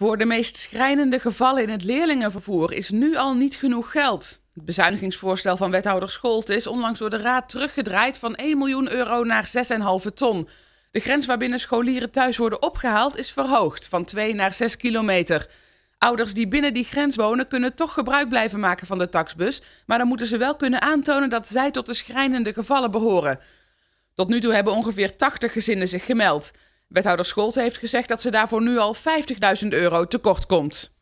Voor de meest schrijnende gevallen in het leerlingenvervoer is nu al niet genoeg geld. Het bezuinigingsvoorstel van wethouder Scholte is onlangs door de Raad teruggedraaid van 1 miljoen euro naar 6,5 ton. De grens waarbinnen scholieren thuis worden opgehaald is verhoogd van 2 naar 6 kilometer. Ouders die binnen die grens wonen kunnen toch gebruik blijven maken van de taxbus, maar dan moeten ze wel kunnen aantonen dat zij tot de schrijnende gevallen behoren. Tot nu toe hebben ongeveer 80 gezinnen zich gemeld. Wethouder Scholte heeft gezegd dat ze daarvoor nu al 50.000 euro tekort komt.